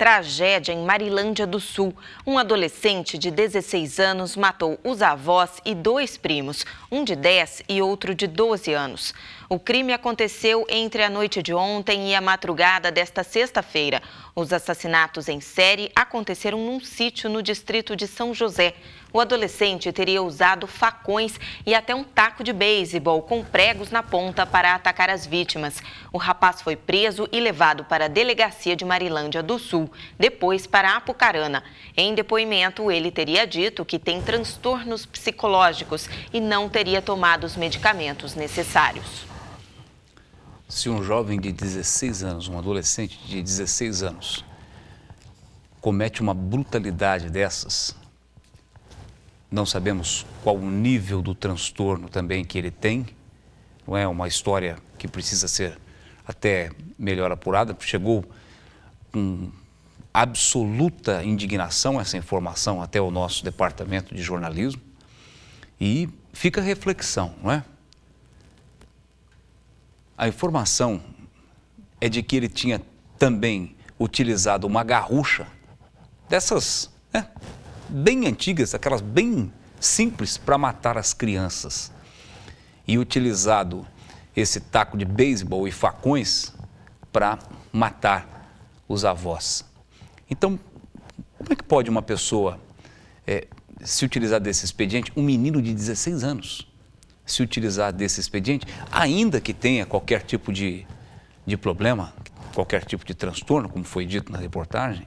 Tragédia em Marilândia do Sul. Um adolescente de 16 anos matou os avós e dois primos, um de 10 e outro de 12 anos. O crime aconteceu entre a noite de ontem e a madrugada desta sexta-feira. Os assassinatos em série aconteceram num sítio no distrito de São José. O adolescente teria usado facões e até um taco de beisebol com pregos na ponta para atacar as vítimas. O rapaz foi preso e levado para a delegacia de Marilândia do Sul depois para Apucarana. Em depoimento, ele teria dito que tem transtornos psicológicos e não teria tomado os medicamentos necessários. Se um jovem de 16 anos, um adolescente de 16 anos, comete uma brutalidade dessas, não sabemos qual o nível do transtorno também que ele tem. Não é uma história que precisa ser até melhor apurada. Chegou com absoluta indignação essa informação até o nosso departamento de jornalismo e fica reflexão, não é? A informação é de que ele tinha também utilizado uma garrucha dessas né, bem antigas, aquelas bem simples para matar as crianças e utilizado esse taco de beisebol e facões para matar os avós. Então, como é que pode uma pessoa é, se utilizar desse expediente, um menino de 16 anos, se utilizar desse expediente, ainda que tenha qualquer tipo de, de problema, qualquer tipo de transtorno, como foi dito na reportagem,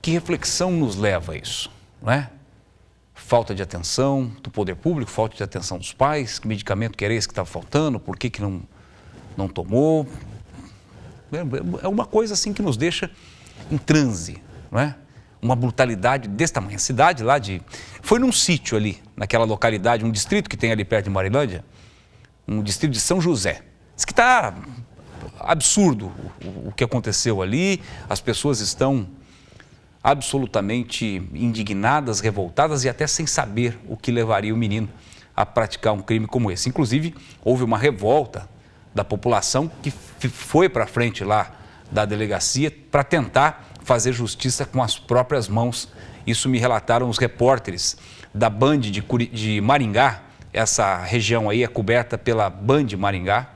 que reflexão nos leva a isso, não é? Falta de atenção do poder público, falta de atenção dos pais, que medicamento que era esse que estava faltando, por que, que não, não tomou. É, é, é uma coisa assim que nos deixa em transe, não é? Uma brutalidade desse tamanho. A cidade lá de. Foi num sítio ali, naquela localidade, um distrito que tem ali perto de Marilândia, um distrito de São José. Diz que está absurdo o, o que aconteceu ali, as pessoas estão absolutamente indignadas, revoltadas e até sem saber o que levaria o menino a praticar um crime como esse. Inclusive, houve uma revolta da população que foi para frente lá da delegacia para tentar fazer justiça com as próprias mãos. Isso me relataram os repórteres da Band de, Curi... de Maringá. Essa região aí é coberta pela Band Maringá.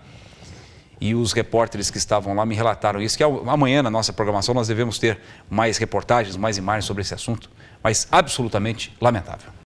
E os repórteres que estavam lá me relataram isso, que amanhã na nossa programação nós devemos ter mais reportagens, mais imagens sobre esse assunto, mas absolutamente lamentável.